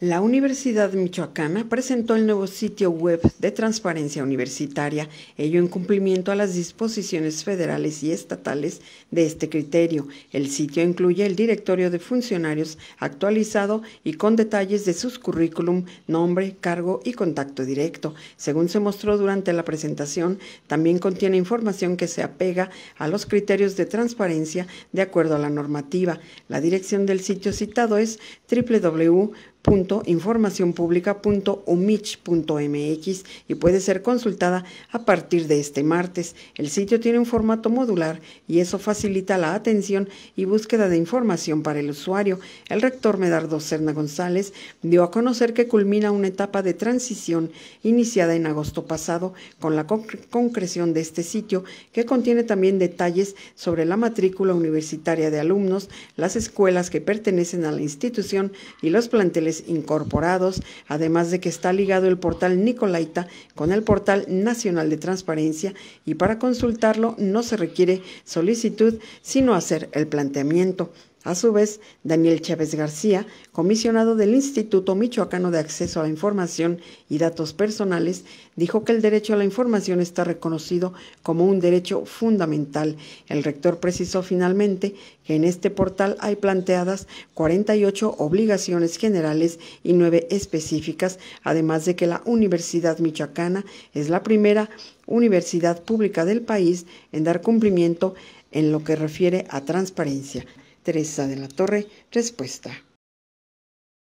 La Universidad Michoacana presentó el nuevo sitio web de transparencia universitaria, ello en cumplimiento a las disposiciones federales y estatales de este criterio. El sitio incluye el directorio de funcionarios actualizado y con detalles de sus currículum, nombre, cargo y contacto directo. Según se mostró durante la presentación, también contiene información que se apega a los criterios de transparencia de acuerdo a la normativa. La dirección del sitio citado es www www.informacionpublica.umich.mx y puede ser consultada a partir de este martes. El sitio tiene un formato modular y eso facilita la atención y búsqueda de información para el usuario. El rector Medardo Serna González dio a conocer que culmina una etapa de transición iniciada en agosto pasado con la concreción de este sitio que contiene también detalles sobre la matrícula universitaria de alumnos, las escuelas que pertenecen a la institución y los planteles incorporados, además de que está ligado el portal Nicolaita con el portal nacional de transparencia y para consultarlo no se requiere solicitud, sino hacer el planteamiento. A su vez, Daniel Chávez García, comisionado del Instituto Michoacano de Acceso a la Información y Datos Personales, dijo que el derecho a la información está reconocido como un derecho fundamental. El rector precisó finalmente que en este portal hay planteadas 48 obligaciones generales y 9 específicas, además de que la Universidad Michoacana es la primera universidad pública del país en dar cumplimiento en lo que refiere a transparencia. Teresa de la Torre, respuesta.